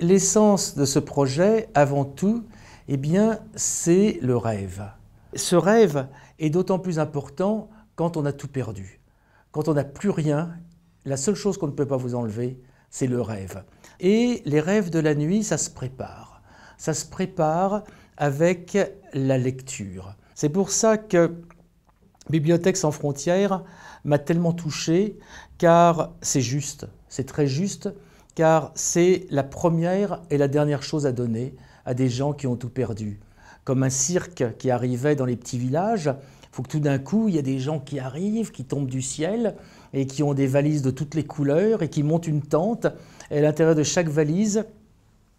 L'essence de ce projet, avant tout, eh bien, c'est le rêve. Ce rêve est d'autant plus important quand on a tout perdu. Quand on n'a plus rien, la seule chose qu'on ne peut pas vous enlever, c'est le rêve. Et les rêves de la nuit, ça se prépare. Ça se prépare avec la lecture. C'est pour ça que Bibliothèque sans frontières m'a tellement touché, car c'est juste, c'est très juste car c'est la première et la dernière chose à donner à des gens qui ont tout perdu. Comme un cirque qui arrivait dans les petits villages, il faut que tout d'un coup, il y a des gens qui arrivent, qui tombent du ciel et qui ont des valises de toutes les couleurs et qui montent une tente. Et à l'intérieur de chaque valise,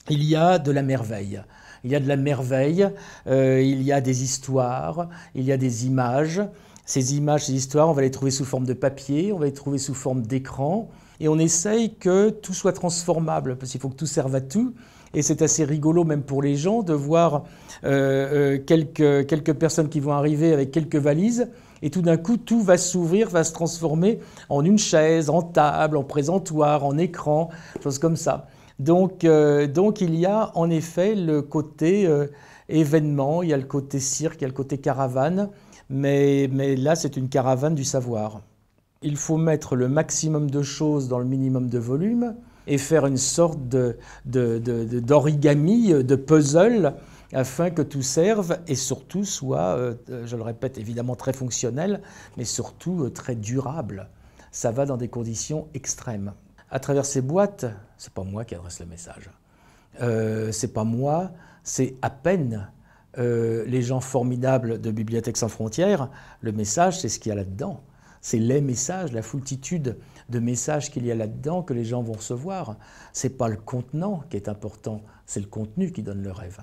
il y a de la merveille. Il y a de la merveille, euh, il y a des histoires, il y a des images. Ces images, ces histoires, on va les trouver sous forme de papier, on va les trouver sous forme d'écran, et on essaye que tout soit transformable, parce qu'il faut que tout serve à tout. Et c'est assez rigolo, même pour les gens, de voir euh, euh, quelques, personnes qui vont arriver avec quelques valises. Et tout d'un coup, tout va s'ouvrir, va se transformer en une chaise, en table, en présentoir, en écran, choses comme ça. Donc, euh, il y a en effet le côté événement, il y a le côté cirque, il y a le côté caravane. mais là, c'est une caravane du savoir il faut mettre le maximum de choses dans le minimum de volume et faire une sorte d'origami, euh, de, puzzle afin que tout serve et surtout soit, euh, euh, je le répète, évidemment très fonctionnel, mais surtout très durable. Ça va dans des conditions extrêmes. À travers ces boîtes, c'est pas moi qui adresse le message. Ce c'est pas moi, c'est à peine les gens formidables de Bibliothèque sans frontières. Le message, c'est ce qu'il y a là-dedans c'est les messages, la foultitude de messages qu'il y a là-dedans que les gens vont recevoir. Ce n'est pas le contenant qui est important, c'est le contenu qui donne le rêve.